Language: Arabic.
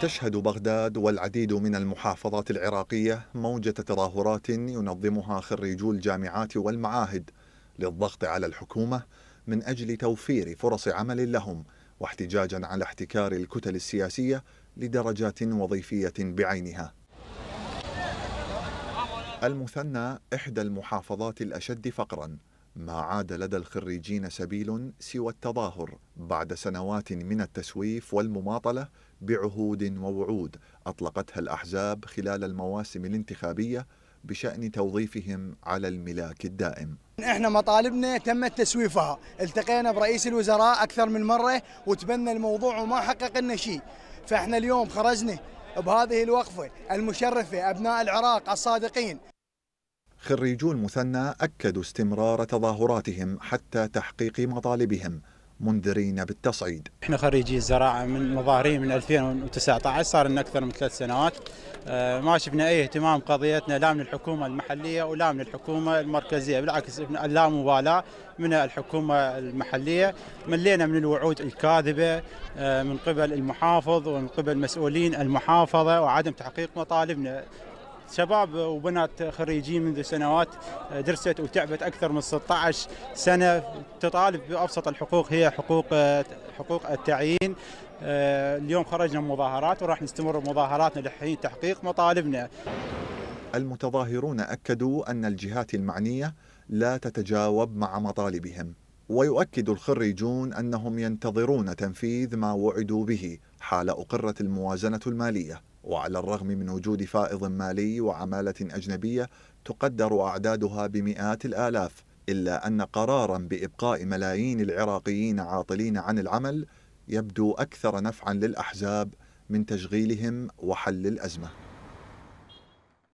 تشهد بغداد والعديد من المحافظات العراقية موجة تظاهرات ينظمها خريجو الجامعات والمعاهد للضغط على الحكومة من أجل توفير فرص عمل لهم واحتجاجا على احتكار الكتل السياسية لدرجات وظيفية بعينها المثنى إحدى المحافظات الأشد فقراً ما عاد لدى الخريجين سبيل سوى التظاهر بعد سنوات من التسويف والمماطله بعهود ووعود اطلقتها الاحزاب خلال المواسم الانتخابيه بشان توظيفهم على الملاك الدائم. احنا مطالبنا تم تسويفها، التقينا برئيس الوزراء اكثر من مره وتبنى الموضوع وما حقق لنا شيء، فاحنا اليوم خرجنا بهذه الوقفه المشرفه ابناء العراق الصادقين خريجو المثنى أكدوا استمرار تظاهراتهم حتى تحقيق مطالبهم منذرين بالتصعيد احنا خريجي الزراعة من مظاهرين من 2019 صار لنا أكثر من ثلاث سنوات آه، ما شفنا أي اهتمام قضيتنا لا من الحكومة المحلية ولا من الحكومة المركزية بالعكس لا مبالاة من الحكومة المحلية ملينا من الوعود الكاذبة آه، من قبل المحافظ ومن قبل مسؤولين المحافظة وعدم تحقيق مطالبنا شباب وبنات خريجين منذ سنوات درست وتعبت اكثر من 16 سنه تطالب بابسط الحقوق هي حقوق حقوق التعيين آه، اليوم خرجنا من مظاهرات وراح نستمر مظاهراتنا لحين تحقيق مطالبنا المتظاهرون اكدوا ان الجهات المعنيه لا تتجاوب مع مطالبهم ويؤكد الخريجون انهم ينتظرون تنفيذ ما وعدوا به حال اقرت الموازنه الماليه وعلى الرغم من وجود فائض مالي وعمالة أجنبية تقدر أعدادها بمئات الآلاف إلا أن قرارا بإبقاء ملايين العراقيين عاطلين عن العمل يبدو أكثر نفعا للأحزاب من تشغيلهم وحل الأزمة